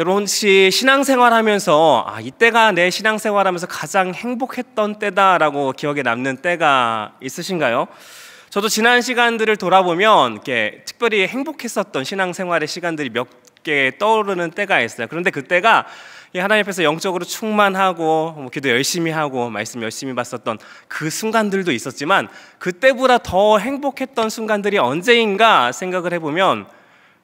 여러분 혹시 신앙생활 하면서 아, 이때가 내 신앙생활 하면서 가장 행복했던 때다라고 기억에 남는 때가 있으신가요? 저도 지난 시간들을 돌아보면 이렇게 특별히 행복했었던 신앙생활의 시간들이 몇 개 떠오르는 때가 있어요. 그런데 그때가 하나님 앞에서 영적으로 충만하고 뭐 기도 열심히 하고 말씀 열심히 봤었던 그 순간들도 있었지만 그때보다 더 행복했던 순간들이 언제인가 생각을 해보면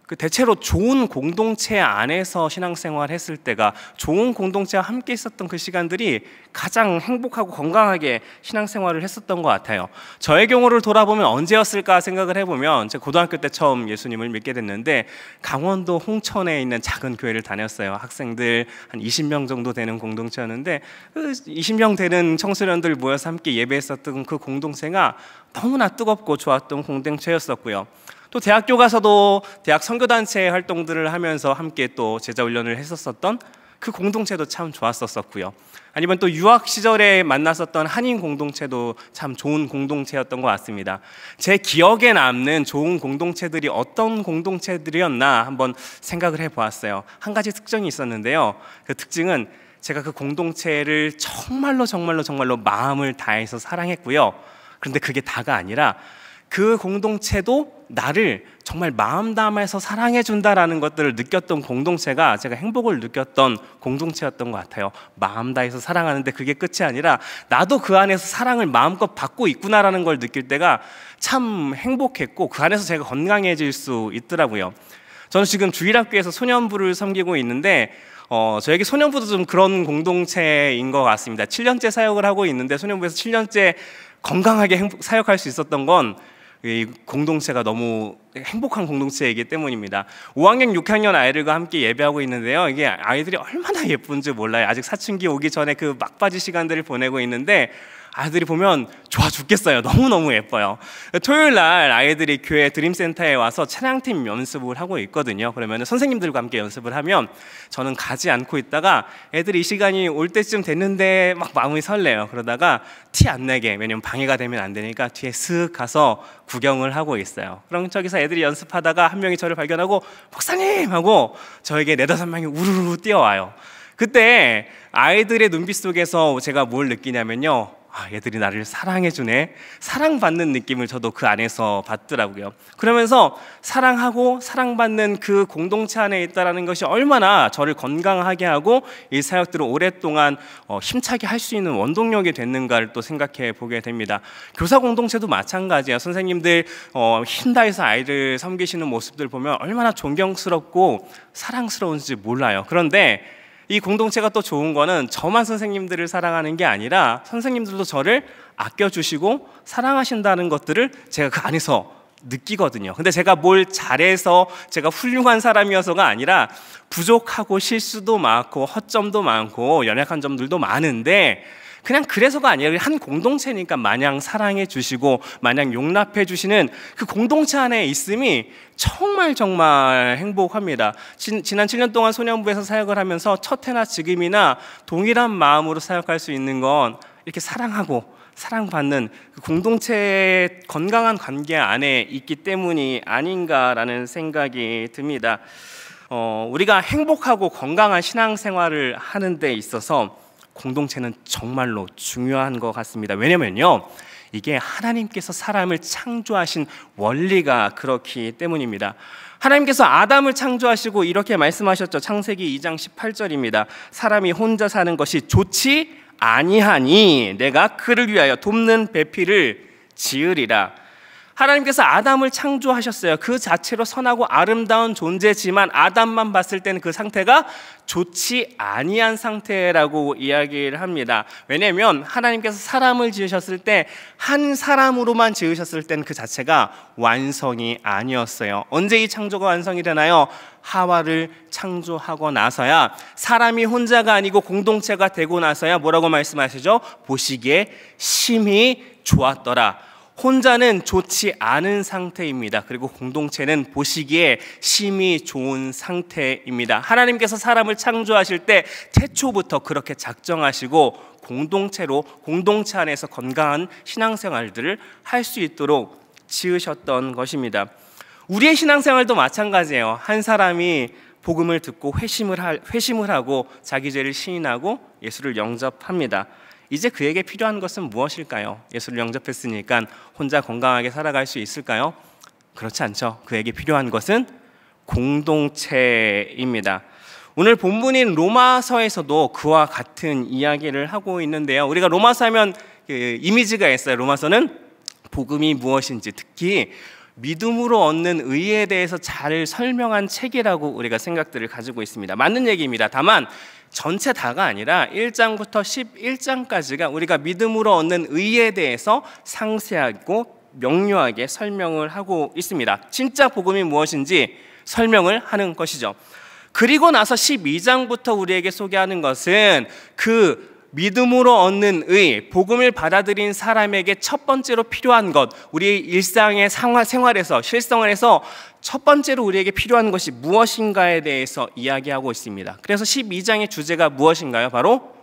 그 대체로 좋은 공동체 안에서 신앙생활 했을 때가 좋은 공동체와 함께 있었던 그 시간들이 가장 행복하고 건강하게 신앙생활을 했었던 것 같아요. 저의 경우를 돌아보면 언제였을까 생각을 해보면 제가 고등학교 때 처음 예수님을 믿게 됐는데 강원도 홍천에 있는 작은 교회를 다녔어요. 학생들 한 20명 정도 되는 공동체였는데 그 20명 되는 청소년들 모여서 함께 예배했었던 그 공동체가 너무나 뜨겁고 좋았던 공동체였었고요. 또 대학교 가서도 대학 선교단체 활동들을 하면서 함께 또 제자 훈련을 했었었던 그 공동체도 참 좋았었었고요. 아니면 또 유학 시절에 만났었던 한인 공동체도 참 좋은 공동체였던 것 같습니다. 제 기억에 남는 좋은 공동체들이 어떤 공동체들이었나 한번 생각을 해보았어요. 한 가지 특징이 있었는데요. 그 특징은 제가 그 공동체를 정말로 정말로 정말로 마음을 다해서 사랑했고요. 그런데 그게 다가 아니라 그 공동체도 나를 정말 마음 담아서 사랑해 준다라는 것들을 느꼈던 공동체가 제가 행복을 느꼈던 공동체였던 것 같아요. 마음 다해서 사랑하는데 그게 끝이 아니라 나도 그 안에서 사랑을 마음껏 받고 있구나라는 걸 느낄 때가 참 행복했고 그 안에서 제가 건강해질 수 있더라고요. 저는 지금 주일학교에서 소년부를 섬기고 있는데 어, 저에게 소년부도 좀 그런 공동체인 것 같습니다. 7년째 사역을 하고 있는데 소년부에서 7년째 건강하게 행복, 사역할 수 있었던 건이 공동체가 너무 행복한 공동체이기 때문입니다. 5학년, 6학년 아이들과 함께 예배하고 있는데요. 이게 아이들이 얼마나 예쁜지 몰라요. 아직 사춘기 오기 전에 그 막바지 시간들을 보내고 있는데 아들이 이 보면 좋아 죽겠어요. 너무너무 예뻐요. 토요일 날 아이들이 교회 드림센터에 와서 차량팀 연습을 하고 있거든요. 그러면 선생님들과 함께 연습을 하면 저는 가지 않고 있다가 애들이 이 시간이 올 때쯤 됐는데 막 마음이 설레요. 그러다가 티 안 내게, 왜냐면 방해가 되면 안 되니까 뒤에 슥 가서 구경을 하고 있어요. 그럼 저기서 애들이 연습하다가 한 명이 저를 발견하고 목사님! 하고 저에게 네다섯 명이 우르르 뛰어와요. 그때 아이들의 눈빛 속에서 제가 뭘 느끼냐면요. 아, 얘들이 나를 사랑해 주네. 사랑받는 느낌을 저도 그 안에서 받더라고요. 그러면서 사랑하고 사랑받는 그 공동체 안에 있다라는 것이 얼마나 저를 건강하게 하고 이 사역들을 오랫동안 어, 힘차게 할 수 있는 원동력이 됐는가를 또 생각해 보게 됩니다. 교사 공동체도 마찬가지야. 선생님들 어, 흰다해서 아이를 섬기시는 모습들 보면 얼마나 존경스럽고 사랑스러운지 몰라요. 그런데 이 공동체가 또 좋은 거는 저만 선생님들을 사랑하는 게 아니라 선생님들도 저를 아껴주시고 사랑하신다는 것들을 제가 그 안에서 느끼거든요. 근데 제가 뭘 잘해서 제가 훌륭한 사람이어서가 아니라 부족하고 실수도 많고 허점도 많고 연약한 점들도 많은데 그냥 그래서가 아니에요. 한 공동체니까 마냥 사랑해 주시고 마냥 용납해 주시는 그 공동체 안에 있음이 정말 정말 행복합니다. 지, 난 7년 동안 소년부에서 사역을 하면서 첫 해나 지금이나 동일한 마음으로 사역할 수 있는 건 이렇게 사랑하고 사랑받는 그 공동체의 건강한 관계 안에 있기 때문이 아닌가라는 생각이 듭니다. 어, 우리가 행복하고 건강한 신앙생활을 하는 데 있어서 공동체는 정말로 중요한 것 같습니다. 왜냐면요. 이게 하나님께서 사람을 창조하신 원리가 그렇기 때문입니다. 하나님께서 아담을 창조하시고 이렇게 말씀하셨죠. 창세기 2장 18절입니다. 사람이 혼자 사는 것이 좋지 아니하니 내가 그를 위하여 돕는 배필을 지으리라. 하나님께서 아담을 창조하셨어요. 그 자체로 선하고 아름다운 존재지만 아담만 봤을 때는 그 상태가 좋지 아니한 상태라고 이야기를 합니다. 왜냐하면 하나님께서 사람을 지으셨을 때 한 사람으로만 지으셨을 때는 그 자체가 완성이 아니었어요. 언제 이 창조가 완성이 되나요? 하와를 창조하고 나서야 사람이 혼자가 아니고 공동체가 되고 나서야 뭐라고 말씀하시죠? 보시기에 심히 좋았더라. 혼자는 좋지 않은 상태입니다. 그리고 공동체는 보시기에 심히 좋은 상태입니다. 하나님께서 사람을 창조하실 때 태초부터 그렇게 작정하시고 공동체로 공동체 안에서 건강한 신앙생활들을 할 수 있도록 지으셨던 것입니다. 우리의 신앙생활도 마찬가지예요. 한 사람이 복음을 듣고 회심을 할, 회심을 하고 자기 죄를 시인하고 예수를 영접합니다. 이제 그에게 필요한 것은 무엇일까요? 예수를 영접했으니까 혼자 건강하게 살아갈 수 있을까요? 그렇지 않죠. 그에게 필요한 것은 공동체입니다. 오늘 본문인 로마서에서도 그와 같은 이야기를 하고 있는데요. 우리가 로마서 하면 그 이미지가 있어요. 로마서는 복음이 무엇인지 특히 믿음으로 얻는 의에 대해서 잘 설명한 책이라고 우리가 생각들을 가지고 있습니다. 맞는 얘기입니다. 다만 전체 다가 아니라 1장부터 11장까지가 우리가 믿음으로 얻는 의에 대해서 상세하고 명료하게 설명을 하고 있습니다. 진짜 복음이 무엇인지 설명을 하는 것이죠. 그리고 나서 12장부터 우리에게 소개하는 것은 그 믿음으로 얻는 의, 복음을 받아들인 사람에게 첫 번째로 필요한 것, 우리 일상의 생활에서, 실성을 해서 첫 번째로 우리에게 필요한 것이 무엇인가에 대해서 이야기하고 있습니다. 그래서 12장의 주제가 무엇인가요? 바로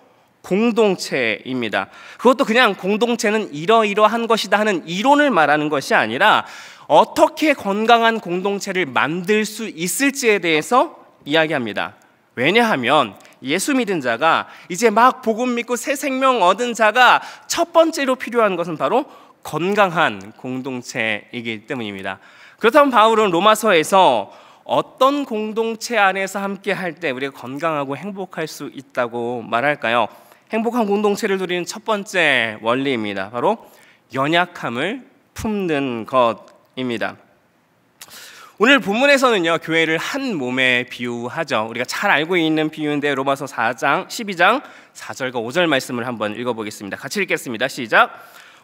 공동체입니다. 그것도 그냥 공동체는 이러이러한 것이다 하는 이론을 말하는 것이 아니라 어떻게 건강한 공동체를 만들 수 있을지에 대해서 이야기합니다. 왜냐하면 예수 믿은 자가 이제 막 복음 믿고 새 생명 얻은 자가 첫 번째로 필요한 것은 바로 건강한 공동체이기 때문입니다. 그렇다면 바울은 로마서에서 어떤 공동체 안에서 함께 할 때 우리가 건강하고 행복할 수 있다고 말할까요? 행복한 공동체를 누리는 첫 번째 원리입니다. 바로 연약함을 품는 것입니다. 오늘 본문에서는요, 교회를 한 몸에 비유하죠. 우리가 잘 알고 있는 비유인데 로마서 4장, 12장 4절과 5절 말씀을 한번 읽어보겠습니다. 같이 읽겠습니다. 시작.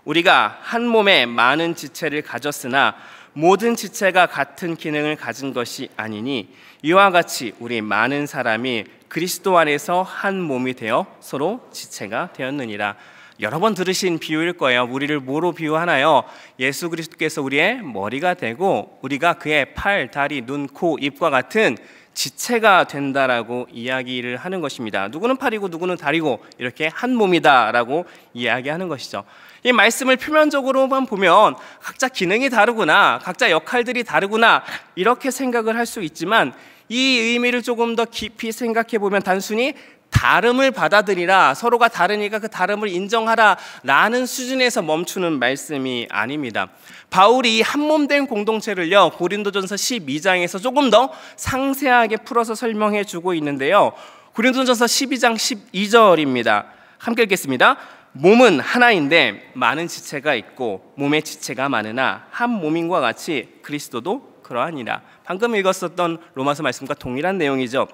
우리가 한 몸에 많은 지체를 가졌으나 모든 지체가 같은 기능을 가진 것이 아니니 이와 같이 우리 많은 사람이 그리스도 안에서 한 몸이 되어 서로 지체가 되었느니라. 여러 번 들으신 비유일 거예요. 우리를 뭐로 비유하나요? 예수 그리스도께서 우리의 머리가 되고 우리가 그의 팔, 다리, 눈, 코, 입과 같은 지체가 된다라고 이야기를 하는 것입니다. 누구는 팔이고 누구는 다리고 이렇게 한 몸이다라고 이야기하는 것이죠. 이 말씀을 표면적으로만 보면 각자 기능이 다르구나, 각자 역할들이 다르구나 이렇게 생각을 할 수 있지만 이 의미를 조금 더 깊이 생각해 보면 단순히 다름을 받아들이라 서로가 다르니까 그 다름을 인정하라 라는 수준에서 멈추는 말씀이 아닙니다. 바울이 한 몸된 공동체를요 고린도전서 12장에서 조금 더 상세하게 풀어서 설명해 주고 있는데요. 고린도전서 12장 12절입니다. 함께 읽겠습니다. 몸은 하나인데 많은 지체가 있고 몸의 지체가 많으나 한 몸인과 같이 그리스도도 그러하니라. 방금 읽었었던 로마서 말씀과 동일한 내용이죠.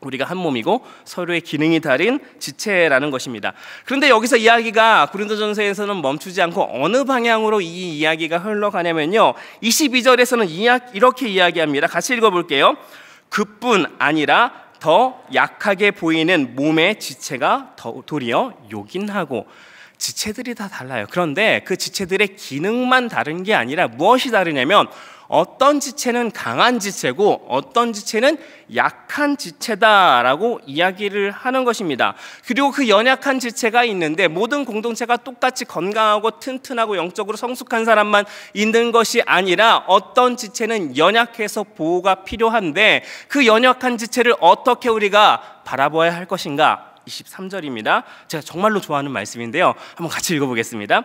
우리가 한 몸이고 서로의 기능이 다른 지체라는 것입니다. 그런데 여기서 이야기가 고린도전서에서는 멈추지 않고 어느 방향으로 이 이야기가 흘러가냐면요. 22절에서는 이야, 이렇게 이야기합니다. 같이 읽어 볼게요. 그뿐 아니라 더 약하게 보이는 몸의 지체가 더, 도리어 요긴하고 지체들이 다 달라요. 그런데 그 지체들의 기능만 다른 게 아니라 무엇이 다르냐면 어떤 지체는 강한 지체고 어떤 지체는 약한 지체다라고 이야기를 하는 것입니다. 그리고 그 연약한 지체가 있는데 모든 공동체가 똑같이 건강하고 튼튼하고 영적으로 성숙한 사람만 있는 것이 아니라 어떤 지체는 연약해서 보호가 필요한데 그 연약한 지체를 어떻게 우리가 바라봐야 할 것인가? 23절입니다. 제가 정말로 좋아하는 말씀인데요. 한번 같이 읽어보겠습니다.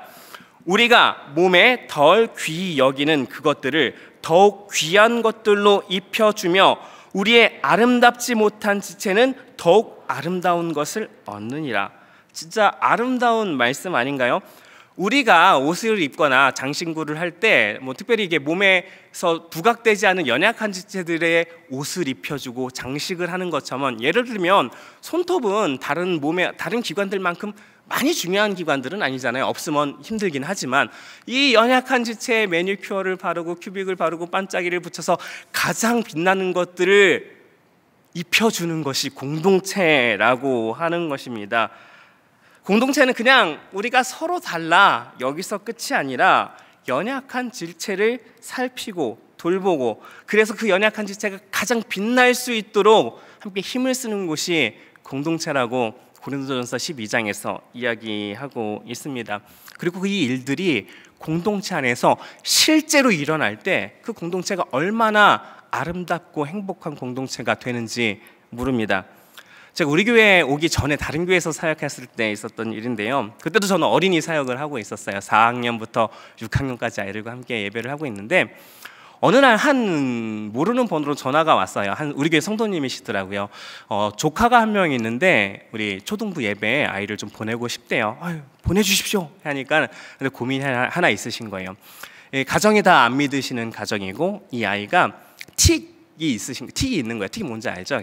우리가 몸에 덜 귀히 여기는 그것들을 더욱 귀한 것들로 입혀주며 우리의 아름답지 못한 지체는 더욱 아름다운 것을 얻느니라. 진짜 아름다운 말씀 아닌가요? 우리가 옷을 입거나 장신구를 할 때 뭐 특별히 이게 몸에서 부각되지 않은 연약한 지체들의 옷을 입혀주고 장식을 하는 것처럼 예를 들면 손톱은 다른 몸에 다른 기관들만큼 많이 중요한 기관들은 아니잖아요. 없으면 힘들긴 하지만 이 연약한 지체에 매니큐어를 바르고 큐빅을 바르고 반짝이를 붙여서 가장 빛나는 것들을 입혀주는 것이 공동체라고 하는 것입니다. 공동체는 그냥 우리가 서로 달라 여기서 끝이 아니라 연약한 질체를 살피고 돌보고 그래서 그 연약한 지체가 가장 빛날 수 있도록 함께 힘을 쓰는 곳이 공동체라고 고린도전서 12장에서 이야기하고 있습니다. 그리고 그 일들이 공동체 안에서 실제로 일어날 때 그 공동체가 얼마나 아름답고 행복한 공동체가 되는지 모릅니다 제가 우리 교회 오기 전에 다른 교회에서 사역했을 때 있었던 일인데요. 그때도 저는 어린이 사역을 하고 있었어요. 4학년부터 6학년까지 아이들과 함께 예배를 하고 있는데 어느 날 한 모르는 번호로 전화가 왔어요. 한 우리 교회 성도님이시더라고요. 어, 조카가 한 명 있는데 우리 초등부 예배에 아이를 좀 보내고 싶대요. 아유, 보내주십시오. 하니까 근데 고민이 하나, 있으신 거예요. 예, 가정이 다 안 믿으시는 가정이고 이 아이가 틱이 있으신 틱이 있는 거예요. 틱이 뭔지 알죠?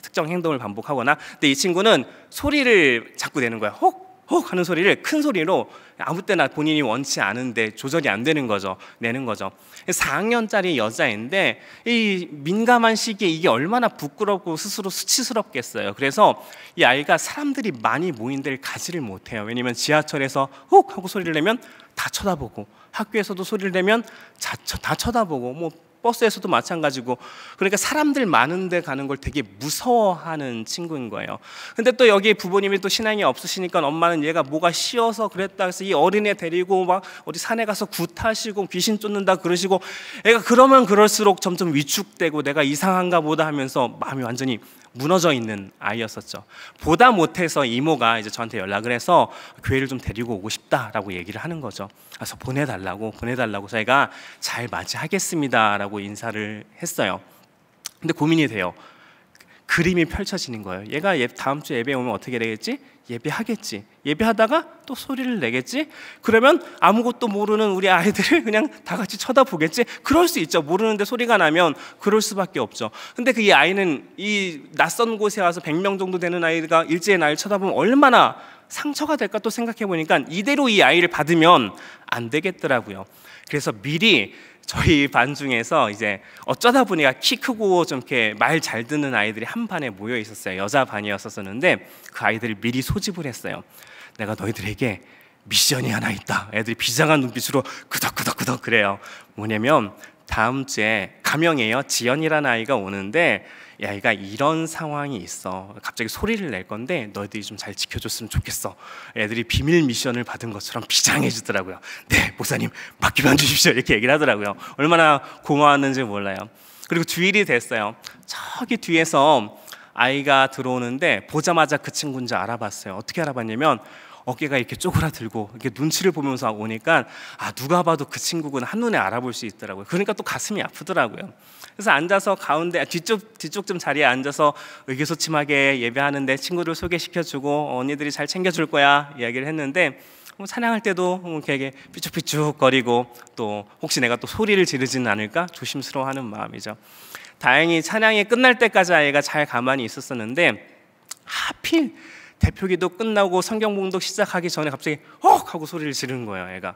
특정 행동을 반복하거나. 근데 이 친구는 소리를 자꾸 내는 거야. 혹혹 하는 소리를 큰 소리로 아무 때나 본인이 원치 않은데 조절이 안 되는 거죠. 내는 거죠. 4학년짜리 여자인데 이 민감한 시기에 이게 얼마나 부끄럽고 스스로 수치스럽겠어요. 그래서 이 아이가 사람들이 많이 모인 데를 가지를 못해요. 왜냐면 지하철에서 혹 하고 소리를 내면 다 쳐다보고 학교에서도 소리를 내면 다, 다 쳐다보고 뭐 버스에서도 마찬가지고 그러니까 사람들 많은데 가는 걸 되게 무서워하는 친구인 거예요. 근데 또 여기 부모님이 또 신앙이 없으시니까 엄마는 얘가 뭐가 쉬어서 그랬다 그래서 이 어린애 데리고 막 어디 산에 가서 굿하시고 귀신 쫓는다 그러시고 애가 그러면 그럴수록 점점 위축되고 내가 이상한가 보다 하면서 마음이 완전히 무너져 있는 아이였었죠. 보다 못해서 이모가 이제 저한테 연락을 해서 교회를 좀 데리고 오고 싶다라고 얘기를 하는 거죠. 그래서 보내달라고 보내달라고 저희가 잘 맞이하겠습니다라고 인사를 했어요. 근데 고민이 돼요. 그림이 펼쳐지는 거예요. 얘가 예, 다음 주 예배 오면 어떻게 되겠지? 예배하겠지. 예배하다가 또 소리를 내겠지. 그러면 아무것도 모르는 우리 아이들을 그냥 다 같이 쳐다보겠지. 그럴 수 있죠. 모르는데 소리가 나면 그럴 수밖에 없죠. 근데 그 이 아이는 이 낯선 곳에 와서 100명 정도 되는 아이가 일제히 나를 쳐다보면 얼마나 상처가 될까 또 생각해 보니까 이대로 이 아이를 받으면 안 되겠더라고요. 그래서 미리 저희 반 중에서 이제 어쩌다 보니까 키 크고 좀 이렇게 말 잘 듣는 아이들이 한 반에 모여 있었어요. 여자 반이었었는데 그 아이들을 미리 소집을 했어요. 내가 너희들에게 미션이 하나 있다. 애들이 비장한 눈빛으로 그덕그덕그덕 그래요. 뭐냐면 다음 주에 가명이에요. 지연이라는 아이가 오는데 야, 얘가 이런 상황이 있어. 갑자기 소리를 낼 건데 너희들이 좀 잘 지켜줬으면 좋겠어. 애들이 비밀 미션을 받은 것처럼 비장해주더라고요 네, 목사님, 맡기만 주십시오. 이렇게 얘기를 하더라고요. 얼마나 고마웠는지 몰라요. 그리고 주일이 됐어요. 저기 뒤에서 아이가 들어오는데 보자마자 그 친구인지 알아봤어요. 어떻게 알아봤냐면 어깨가 이렇게 쪼그라들고 이렇게 눈치를 보면서 오니까 아 누가 봐도 그 친구는 한눈에 알아볼 수 있더라고요. 그러니까 또 가슴이 아프더라고요. 그래서 앉아서 가운데 아, 뒤쪽 뒤쪽 좀 자리에 앉아서 의기소침하게 예배하는데 친구를 소개시켜주고 언니들이 잘 챙겨줄 거야 이야기를 했는데 사냥할 뭐 때도 되게 뭐 삐죽삐죽거리고 또 혹시 내가 또 소리를 지르지는 않을까 조심스러워하는 마음이죠. 다행히 사양이 끝날 때까지 아이가 잘 가만히 있었었는데 하필 대표기도 끝나고 성경봉독 시작하기 전에 갑자기 헉 하고 소리를 지르는 거예요. 애가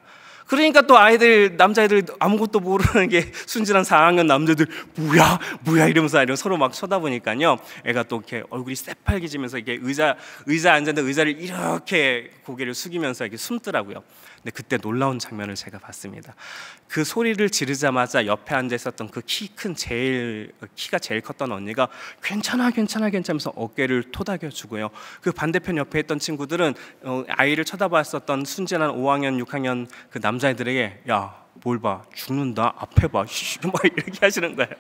그러니까 또 아이들, 남자애들 아무것도 모르는 게 순진한 4학년 남자들, 뭐야, 뭐야 이러면서 이들 서로 막 쳐다보니까요. 애가 또 이렇게 얼굴이 새빨개지면서 이게 의자, 의자 앉았는데 의자를 이렇게 고개를 숙이면서 이렇게 숨더라고요. 근데 그때 놀라운 장면을 제가 봤습니다. 그 소리를 지르자마자 옆에 앉아 있었던 그 키 큰 제일 키가 제일 컸던 언니가 괜찮아 괜찮아 괜찮아서 어깨를 토닥여 주고요. 그 반대편 옆에 있던 친구들은 어, 아이를 쳐다봤었던 순진한 5학년 6학년 그 남자애들에게 야 뭘 봐, 죽는다, 앞에 봐, 막 이렇게 하시는 거예요.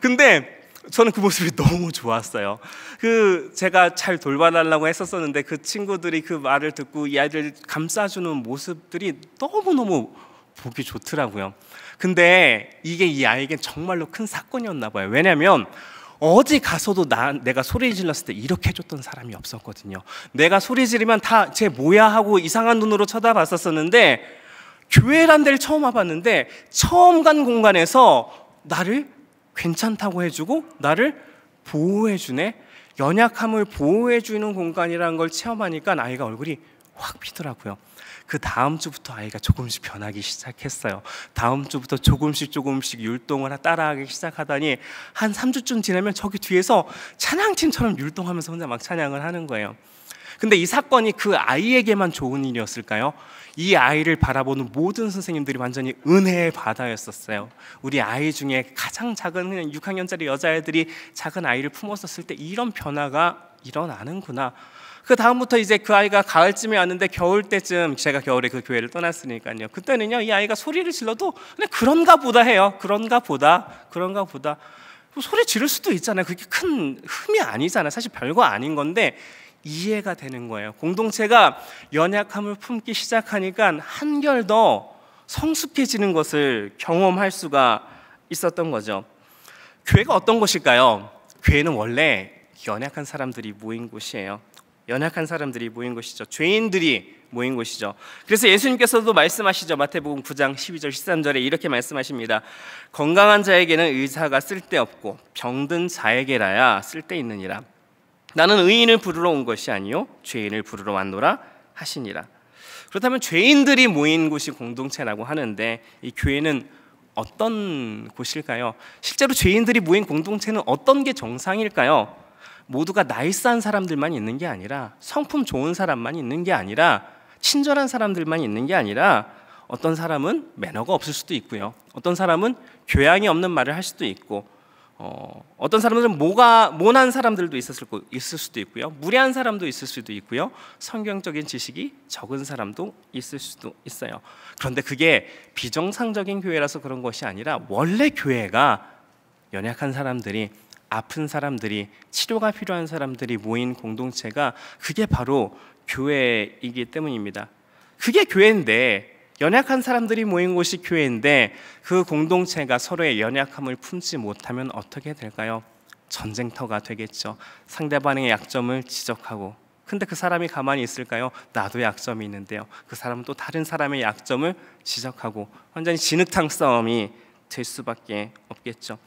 근데 저는 그 모습이 너무 좋았어요. 그 제가 잘 돌봐달라고 했었었는데 그 친구들이 그 말을 듣고 이 아이를 감싸주는 모습들이 너무너무 보기 좋더라고요. 근데 이게 이 아이에겐 정말로 큰 사건이었나 봐요. 왜냐면 어디 가서도 나, 내가 소리 질렀을 때 이렇게 해줬던 사람이 없었거든요. 내가 소리 지르면 다쟤 뭐야 하고 이상한 눈으로 쳐다봤었었는데 교회란 데를 처음 와봤는데 처음 간 공간에서 나를 괜찮다고 해주고 나를 보호해주네. 연약함을 보호해주는 공간이라는 걸 체험하니까 아이가 얼굴이 확 피더라고요. 그 다음 주부터 아이가 조금씩 변하기 시작했어요. 다음 주부터 조금씩 조금씩 율동을 따라하기 시작하다니 한 3주쯤 지나면 저기 뒤에서 찬양팀처럼 율동하면서 혼자 막 찬양을 하는 거예요. 근데 이 사건이 그 아이에게만 좋은 일이었을까요? 이 아이를 바라보는 모든 선생님들이 완전히 은혜의 바다였었어요. 우리 아이 중에 가장 작은 그냥 6학년짜리 여자애들이 작은 아이를 품었었을 때 이런 변화가 일어나는구나. 그 다음부터 이제 그 아이가 가을쯤에 왔는데 겨울 때쯤 제가 겨울에 그 교회를 떠났으니까요. 그때는요 이 아이가 소리를 질러도 그냥 그런가 보다 해요. 그런가 보다, 그런가 보다. 뭐 소리 지를 수도 있잖아요. 그게 큰 흠이 아니잖아요. 사실 별거 아닌 건데 이해가 되는 거예요. 공동체가 연약함을 품기 시작하니까 한결 더 성숙해지는 것을 경험할 수가 있었던 거죠. 교회가 어떤 곳일까요? 교회는 원래 연약한 사람들이 모인 곳이에요. 연약한 사람들이 모인 곳이죠. 죄인들이 모인 곳이죠. 그래서 예수님께서도 말씀하시죠. 마태복음 9장 12절 13절에 이렇게 말씀하십니다. 건강한 자에게는 의사가 쓸데없고 병든 자에게라야 쓸데있느니라. 나는 의인을 부르러 온 것이 아니요 죄인을 부르러 왔노라 하시니라. 그렇다면 죄인들이 모인 곳이 공동체라고 하는데 이 교회는 어떤 곳일까요? 실제로 죄인들이 모인 공동체는 어떤 게 정상일까요? 모두가 나이스한 사람들만 있는 게 아니라 성품 좋은 사람만 있는 게 아니라 친절한 사람들만 있는 게 아니라 어떤 사람은 매너가 없을 수도 있고요. 어떤 사람은 교양이 없는 말을 할 수도 있고 어, 어떤 사람들은 모가 모난 사람들도 있었을 거, 있을 수도 있고요, 무례한 사람도 있을 수도 있고요, 성경적인 지식이 적은 사람도 있을 수도 있어요. 그런데 그게 비정상적인 교회라서 그런 것이 아니라 원래 교회가 연약한 사람들이 아픈 사람들이 치료가 필요한 사람들이 모인 공동체가 그게 바로 교회이기 때문입니다. 그게 교회인데 연약한 사람들이 모인 곳이 교회인데 그 공동체가 서로의 연약함을 품지 못하면 어떻게 될까요? 전쟁터가 되겠죠. 상대방의 약점을 지적하고 근데 그 사람이 가만히 있을까요? 나도 약점이 있는데요. 그 사람은 또 다른 사람의 약점을 지적하고 완전히 진흙탕 싸움이 될 수밖에 없겠죠.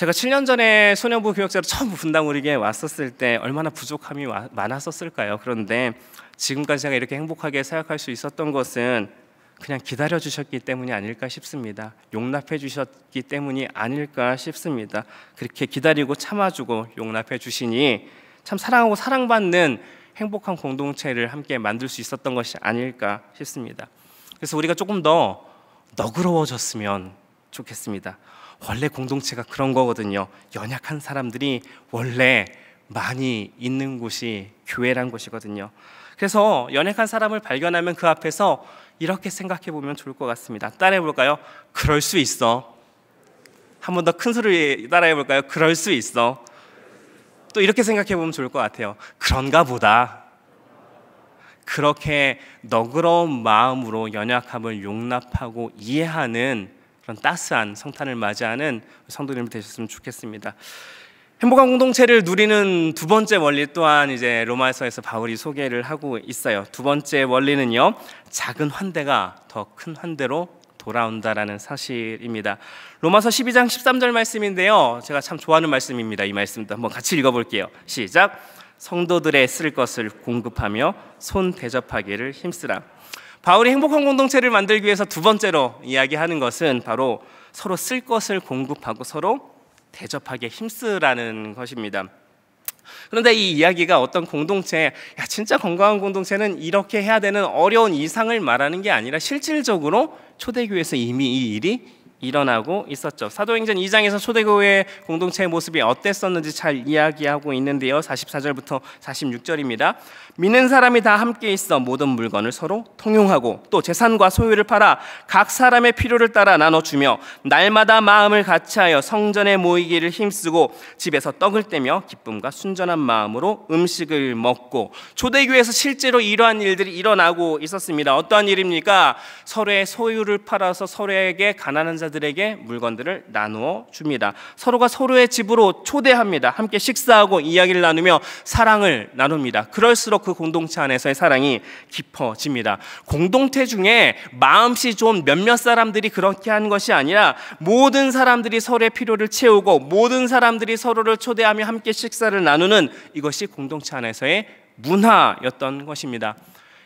제가 7년 전에 소년부 교육자로 처음 분당우리에 왔었을 때 얼마나 부족함이 많았었을까요? 그런데 지금까지 제가 이렇게 행복하게 생각할 수 있었던 것은 그냥 기다려 주셨기 때문이 아닐까 싶습니다. 용납해 주셨기 때문이 아닐까 싶습니다. 그렇게 기다리고 참아주고 용납해 주시니 참 사랑하고 사랑받는 행복한 공동체를 함께 만들 수 있었던 것이 아닐까 싶습니다. 그래서 우리가 조금 더 너그러워졌으면 좋겠습니다. 원래 공동체가 그런 거거든요. 연약한 사람들이 원래 많이 있는 곳이 교회란 곳이거든요. 그래서 연약한 사람을 발견하면 그 앞에서 이렇게 생각해 보면 좋을 것 같습니다. 따라해 볼까요? 그럴 수 있어. 한 번 더 큰 소리 따라해 볼까요? 그럴 수 있어. 또 이렇게 생각해 보면 좋을 것 같아요. 그런가 보다. 그렇게 너그러운 마음으로 연약함을 용납하고 이해하는 그런 따스한 성탄을 맞이하는 성도님 되셨으면 좋겠습니다. 행복한 공동체를 누리는 두 번째 원리 또한 이제 로마서에서 바울이 소개를 하고 있어요. 두 번째 원리는요, 작은 환대가 더 큰 환대로 돌아온다라는 사실입니다. 로마서 12장 13절 말씀인데요. 제가 참 좋아하는 말씀입니다. 이 말씀도 한번 같이 읽어볼게요. 시작. 성도들의 쓸 것을 공급하며 손 대접하기를 힘쓰라. 바울이 행복한 공동체를 만들기 위해서 두 번째로 이야기하는 것은 바로 서로 쓸 것을 공급하고 서로 대접하게 힘쓰라는 것입니다. 그런데 이 이야기가 어떤 공동체, 야, 진짜 건강한 공동체는 이렇게 해야 되는 어려운 이상을 말하는 게 아니라 실질적으로 초대교회에서 이미 이 일이 일어나고 있었죠. 사도행전 2장에서 초대교회 공동체의 모습이 어땠었는지 잘 이야기하고 있는데요. 44절부터 46절입니다. 믿는 사람이 다 함께 있어 모든 물건을 서로 통용하고 또 재산과 소유를 팔아 각 사람의 필요를 따라 나눠주며 날마다 마음을 같이하여 성전에 모이기를 힘쓰고 집에서 떡을 떼며 기쁨과 순전한 마음으로 음식을 먹고 초대교회에서 실제로 이러한 일들이 일어나고 있었습니다. 어떠한 일입니까? 서로의 소유를 팔아서 서로에게 가난한 자 사들에게 물건들을 나누어 줍니다. 서로가 서로의 집으로 초대합니다. 함께 식사하고 이야기를 나누며 사랑을 나눕니다. 그럴수록 그 공동체 안에서의 사랑이 깊어집니다. 공동체 중에 마음씨 좋은 몇몇 사람들이 그렇게 한 것이 아니라 모든 사람들이 서로의 필요를 채우고 모든 사람들이 서로를 초대하며 함께 식사를 나누는 이것이 공동체 안에서의 문화였던 것입니다.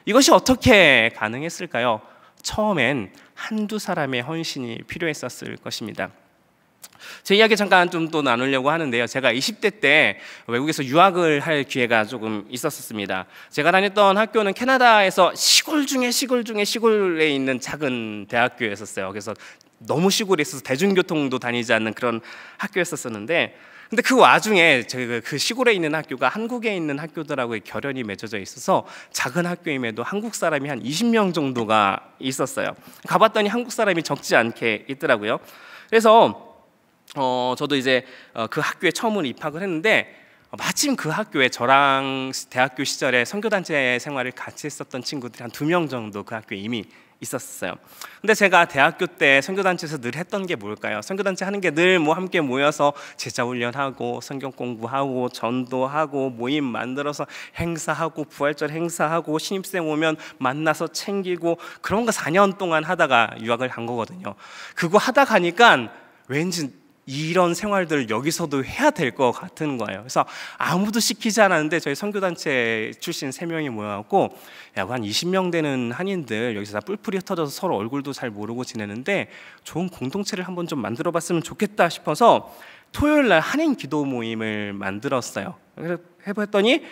이것이 어떻게 가능했을까요? 처음엔 한두 사람의 헌신이 필요했었을 것입니다. 제 이야기 잠깐 좀 또 나누려고 하는데요. 제가 20대 때 외국에서 유학을 할 기회가 조금 있었습니다. 제가 다녔던 학교는 캐나다에서 시골 중에 시골 중에 시골에 있는 작은 대학교였었어요. 그래서 너무 시골에 있어서 대중교통도 다니지 않는 그런 학교였었는데 근데 그 와중에 그, 그 시골에 있는 학교가 한국에 있는 학교들하고의 결연이 맺어져 있어서 작은 학교임에도 한국 사람이 한 20명 정도가 있었어요. 가봤더니 한국 사람이 적지 않게 있더라고요. 그래서 어, 저도 이제 어, 그 학교에 처음으로 입학을 했는데 마침 그 학교에 저랑 대학교 시절에 선교단체 생활을 같이 했었던 친구들이 한 두 명 정도 그 학교에 이미 있었어요. 근데 제가 대학교 때 선교단체에서 늘 했던 게 뭘까요? 선교단체 하는 게 늘 뭐 함께 모여서 제자 훈련하고 성경 공부하고 전도하고 모임 만들어서 행사하고 부활절 행사하고 신입생 오면 만나서 챙기고 그런 거 4년 동안 하다가 유학을 간 거거든요. 그거 하다 가니까 왠지 이런 생활들을 여기서도 해야 될 것 같은 거예요. 그래서 아무도 시키지 않았는데 저희 선교단체 출신 3명이 모여갖고 약한 20명 되는 한인들 여기서 다 뿔뿔이 흩어져서 서로 얼굴도 잘 모르고 지내는데 좋은 공동체를 한번 좀 만들어 봤으면 좋겠다 싶어서 토요일 날 한인 기도 모임을 만들었어요. 해보했더니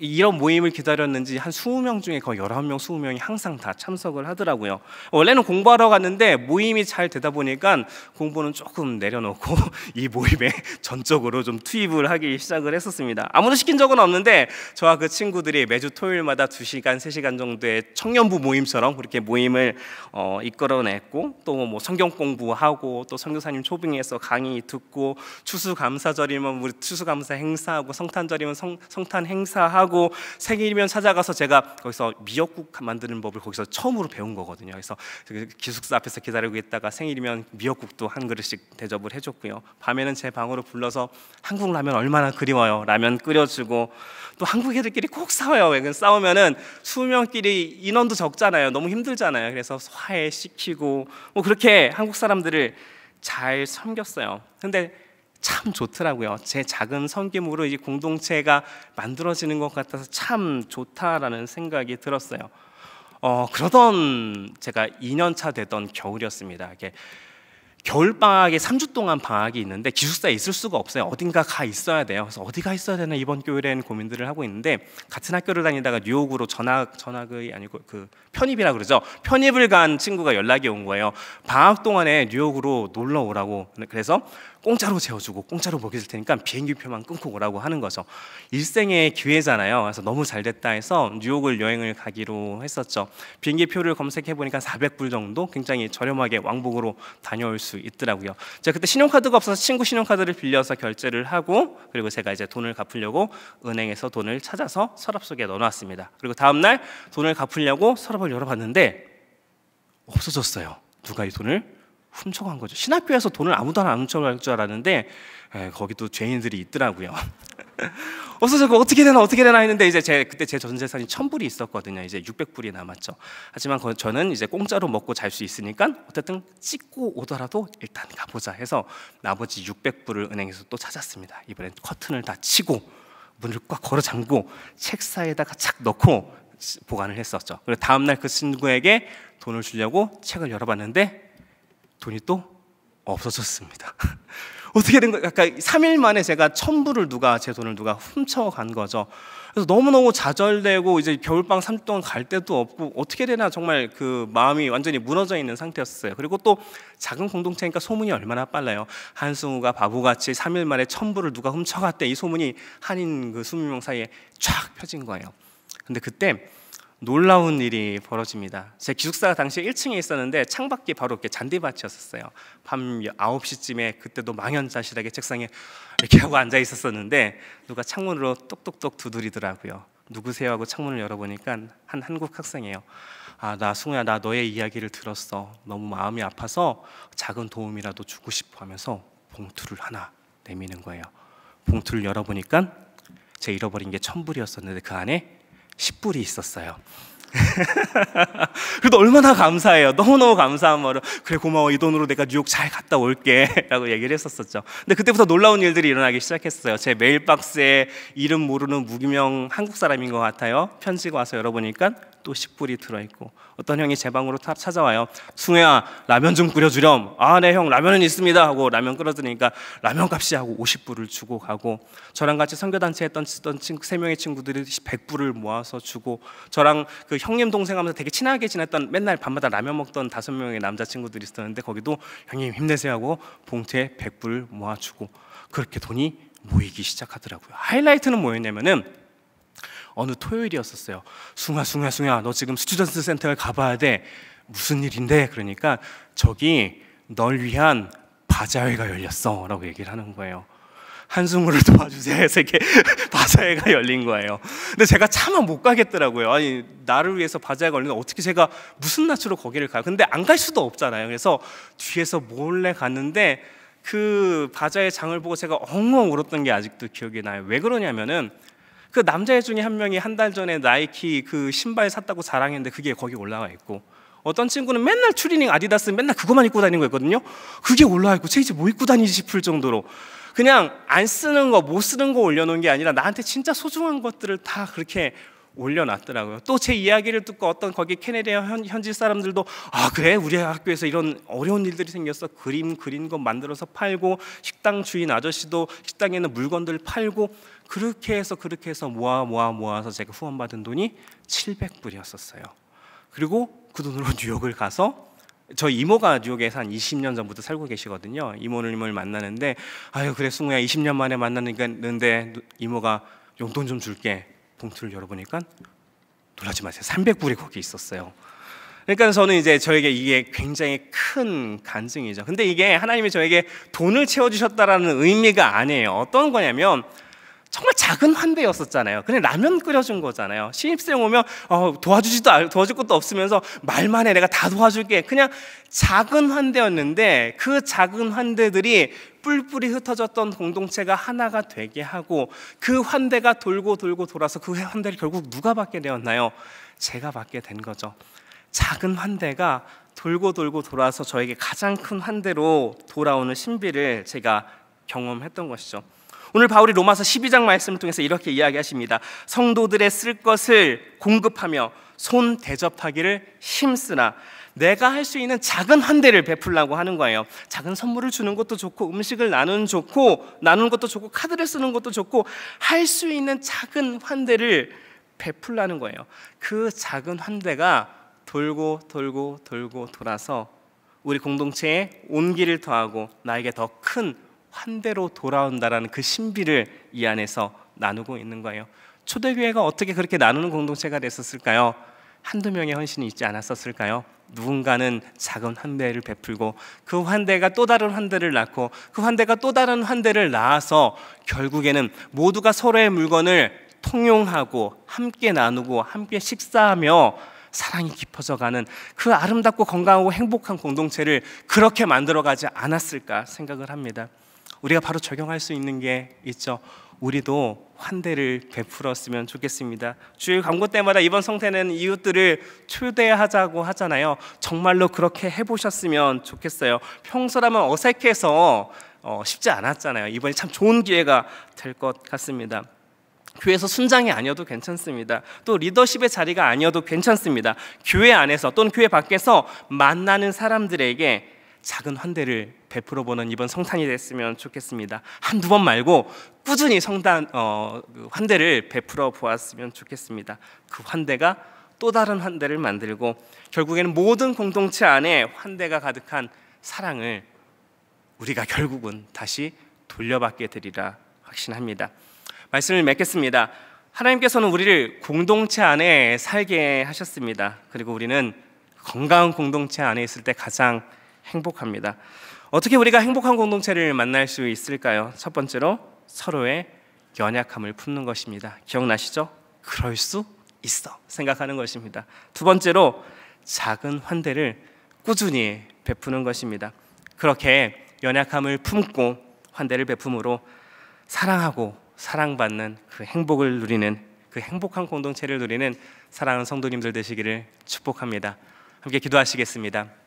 이런 모임을 기다렸는지 한 20명 중에 거의 11명, 20명이 항상 다 참석을 하더라고요. 원래는 공부하러 갔는데 모임이 잘 되다 보니까 공부는 조금 내려놓고 이 모임에 전적으로 좀 투입을 하기 시작을 했었습니다. 아무도 시킨 적은 없는데 저와 그 친구들이 매주 토요일마다 2시간, 3시간 정도의 청년부 모임처럼 그렇게 모임을 어, 이끌어냈고 또 뭐 성경 공부하고 또 선교사님 초빙해서 강의 듣고 추수감사절이면 우리 추수감사 행사하고 성탄절이면 성, 성탄 행사 행사하고 생일이면 찾아가서 제가 거기서 미역국 만드는 법을 거기서 처음으로 배운 거거든요. 그래서 그 기숙사 앞에서 기다리고 있다가 생일이면 미역국도 한 그릇씩 대접을 해줬고요. 밤에는 제 방으로 불러서 한국 라면 얼마나 그리워요. 라면 끓여주고 또 한국 애들끼리 꼭 싸워요. 왜냐면 싸우면은 수명끼리 인원도 적잖아요. 너무 힘들잖아요. 그래서 화해시키고 뭐 그렇게 한국 사람들을 잘 섬겼어요. 근데 참 좋더라고요. 제 작은 선김으로 이 공동체가 만들어지는 것 같아서 참 좋다라는 생각이 들었어요. 어, 그러던 제가 2년 차 되던 겨울이었습니다. 이게 겨울 방학에 3주 동안 방학이 있는데 기숙사에 있을 수가 없어요. 어딘가 가 있어야 돼요. 그래서 어디가 있어야 되나 이번 교일에는 고민들을 하고 있는데 같은 학교를 다니다가 뉴욕으로 전학 전학의 아니고 그 편입이라 그러죠. 편입을 간 친구가 연락이 온 거예요. 방학 동안에 뉴욕으로 놀러 오라고. 그래서 공짜로 재워주고 공짜로 먹여줄 테니까 비행기표만 끊고 오라고 하는 거죠. 일생의 기회잖아요. 그래서 너무 잘 됐다 해서 뉴욕을 여행을 가기로 했었죠. 비행기표를 검색해 보니까 400불 정도 굉장히 저렴하게 왕복으로 다녀올 수 있더라고요. 제가 그때 신용카드가 없어서 친구 신용카드를 빌려서 결제를 하고 그리고 제가 이제 돈을 갚으려고 은행에서 돈을 찾아서 서랍 속에 넣어놨습니다. 그리고 다음 날 돈을 갚으려고 서랍을 열어봤는데 없어졌어요. 누가 이 돈을 훔쳐간 거죠. 신학교에서 돈을 아무도 안 훔쳐갈 줄 알았는데 에, 거기도 죄인들이 있더라고요. 어서 저거 어떻게 되나 어떻게 되나 했는데 이제 제 그때 제 전 재산이 천불이 있었거든요. 이제 육백 불이 남았죠. 하지만 저는 이제 공짜로 먹고 잘 수 있으니까 어쨌든 찍고 오더라도 일단 가보자 해서 나머지 육백 불을 은행에서 또 찾았습니다. 이번엔 커튼을 다 치고 문을 꽉 걸어 잠고 책사에다가 착 넣고 보관을 했었죠. 그리고 다음날 그 친구에게 돈을 주려고 책을 열어봤는데 돈이 또 없어졌습니다. 어떻게 된 거예요? 그러니까 3일 만에 제가 천불을 누가 제 돈을 누가 훔쳐간 거죠. 그래서 너무너무 좌절되고 이제 겨울방 3주 동안 갈 데도 없고 어떻게 되나 정말 그 마음이 완전히 무너져 있는 상태였어요. 그리고 또 작은 공동체니까 소문이 얼마나 빨라요. 한승우가 바보같이 3일 만에 천불을 누가 훔쳐갔대 이 소문이 한인 그 20명 사이에 쫙 펴진 거예요. 근데 그때 놀라운 일이 벌어집니다. 제 기숙사가 당시에 1층에 있었는데 창밖이 바로 이렇게 잔디밭이었어요. 밤 9시쯤에 그때도 망연자실하게 책상에 이렇게 하고 앉아 있었었는데 누가 창문으로 똑똑똑 두드리더라고요. 누구세요 하고 창문을 열어보니까 한 한국 학생이에요. 아, 나 승우야, 나 너의 이야기를 들었어. 너무 마음이 아파서 작은 도움이라도 주고 싶어 하면서 봉투를 하나 내미는 거예요. 봉투를 열어보니까 제 잃어버린 게 천불이었었는데 그 안에 10불이 있었어요. 그래도 얼마나 감사해요. 너무너무 감사한 말로 그래 고마워 이 돈으로 내가 뉴욕 잘 갔다 올게라고 얘기를 했었었죠. 근데 그때부터 놀라운 일들이 일어나기 시작했어요. 제 메일 박스에 이름 모르는 무기명 한국 사람인 것 같아요. 편지가 와서 열어보니까 또 식불이 들어있고 어떤 형이 제 방으로 찾아와요. 승우야 라면 좀 끓여주렴. 아네형 라면은 있습니다 하고 라면 끓여드니까 라면 값이 하고 50불을 주고 가고 저랑 같이 선교단체 했던 세 명의 친구들이 100불을 모아서 주고 저랑 그 형님 동생 하면서 되게 친하게 지냈던 맨날 밤마다 라면 먹던 다섯 명의 남자친구들이 있었는데 거기도 형님 힘내세요 하고 봉투에 100불 모아주고 그렇게 돈이 모이기 시작하더라고요. 하이라이트는 뭐였냐면은 어느 토요일이었었어요. 숭아 숭아 숭아 너 지금 스튜던스 센터에 가봐야 돼. 무슨 일인데? 그러니까 저기 널 위한 바자회가 열렸어 라고 얘기를 하는 거예요. 한숨으로 도와주세요 해서 이렇게 바자회가 열린 거예요. 근데 제가 차마 못 가겠더라고요. 아니 나를 위해서 바자회가 열리는데 어떻게 제가 무슨 낯으로 거기를 가요? 근데 안 갈 수도 없잖아요. 그래서 뒤에서 몰래 갔는데 그 바자회 장을 보고 제가 엉엉 울었던 게 아직도 기억이 나요. 왜 그러냐면은 그 남자 애 중에 한 명이 한 달 전에 나이키 그 신발 샀다고 자랑했는데 그게 거기 올라와 있고 어떤 친구는 맨날 추리닝 아디다스 맨날 그것만 입고 다니는 거였거든요. 그게 올라와 있고 쟤 이제 뭐 입고 다니지 싶을 정도로 그냥 안 쓰는 거, 못 쓰는 거 올려놓은 게 아니라 나한테 진짜 소중한 것들을 다 그렇게 올려놨더라고요. 또 제 이야기를 듣고 어떤 거기 캐네디아 현지 사람들도 아 그래 우리 학교에서 이런 어려운 일들이 생겼어 그림 그린 거 만들어서 팔고 식당 주인 아저씨도 식당에 는 물건들 팔고 그렇게 해서 그렇게 해서 모아 모아 모아서 제가 후원받은 돈이 700불이었었어요. 그리고 그 돈으로 뉴욕을 가서 저 이모가 뉴욕에한 20년 전부터 살고 계시거든요. 이모님을 만나는데 아유 그래 승우야 20년 만에 만나는데 이모가 용돈 좀 줄게. 봉투를 열어보니까 놀라지 마세요. 300불이 거기 있었어요. 그러니까 저는 이제 저에게 이게 굉장히 큰 간증이죠. 근데 이게 하나님이 저에게 돈을 채워주셨다라는 의미가 아니에요. 어떤 거냐면 정말 작은 환대였었잖아요. 그냥 라면 끓여준 거잖아요. 신입생 오면 어, 도와주지도 도와줄 것도 없으면서 말만 해 내가 다 도와줄게. 그냥 작은 환대였는데 그 작은 환대들이 뿔뿔이 흩어졌던 공동체가 하나가 되게 하고 그 환대가 돌고 돌고 돌아서 그 환대를 결국 누가 받게 되었나요? 제가 받게 된 거죠. 작은 환대가 돌고 돌고 돌아서 저에게 가장 큰 환대로 돌아오는 신비를 제가 경험했던 것이죠. 오늘 바울이 로마서 12장 말씀을 통해서 이렇게 이야기하십니다. 성도들의 쓸 것을 공급하며 손 대접하기를 힘쓰나 내가 할 수 있는 작은 환대를 베풀라고 하는 거예요. 작은 선물을 주는 것도 좋고 음식을 나누는 좋고 나누는 것도 좋고 카드를 쓰는 것도 좋고 할 수 있는 작은 환대를 베풀라는 거예요. 그 작은 환대가 돌고 돌고 돌고 돌아서 우리 공동체에 온기를 더하고 나에게 더큰 환대로 돌아온다라는 그 신비를 이 안에서 나누고 있는 거예요. 초대교회가 어떻게 그렇게 나누는 공동체가 됐었을까요? 한두 명의 헌신이 있지 않았었을까요? 누군가는 작은 환대를 베풀고 그 환대가 또 다른 환대를 낳고 그 환대가 또 다른 환대를 낳아서 결국에는 모두가 서로의 물건을 통용하고 함께 나누고 함께 식사하며 사랑이 깊어져가는 그 아름답고 건강하고 행복한 공동체를 그렇게 만들어가지 않았을까 생각을 합니다. 우리가 바로 적용할 수 있는 게 있죠. 우리도 환대를 베풀었으면 좋겠습니다. 주일 광고 때마다 이번 성태는 이웃들을 초대하자고 하잖아요. 정말로 그렇게 해보셨으면 좋겠어요. 평소라면 어색해서 어, 쉽지 않았잖아요. 이번이 참 좋은 기회가 될 것 같습니다. 교회에서 순장이 아니어도 괜찮습니다. 또 리더십의 자리가 아니어도 괜찮습니다. 교회 안에서 또는 교회 밖에서 만나는 사람들에게 작은 환대를 베풀어 보는 이번 성탄이 됐으면 좋겠습니다. 한두 번 말고 꾸준히 성탄 어, 그 환대를 베풀어 보았으면 좋겠습니다. 그 환대가 또 다른 환대를 만들고 결국에는 모든 공동체 안에 환대가 가득한 사랑을 우리가 결국은 다시 돌려받게 되리라 확신합니다. 말씀을 맺겠습니다. 하나님께서는 우리를 공동체 안에 살게 하셨습니다. 그리고 우리는 건강한 공동체 안에 있을 때 가장 행복합니다. 어떻게 우리가 행복한 공동체를 만날 수 있을까요? 첫 번째로 서로의 연약함을 품는 것입니다. 기억나시죠? 그럴 수 있어 생각하는 것입니다. 두 번째로 작은 환대를 꾸준히 베푸는 것입니다. 그렇게 연약함을 품고 환대를 베품으로 사랑하고 사랑받는 그 행복을 누리는 그 행복한 공동체를 누리는 사랑하는 성도님들 되시기를 축복합니다. 함께 기도하시겠습니다.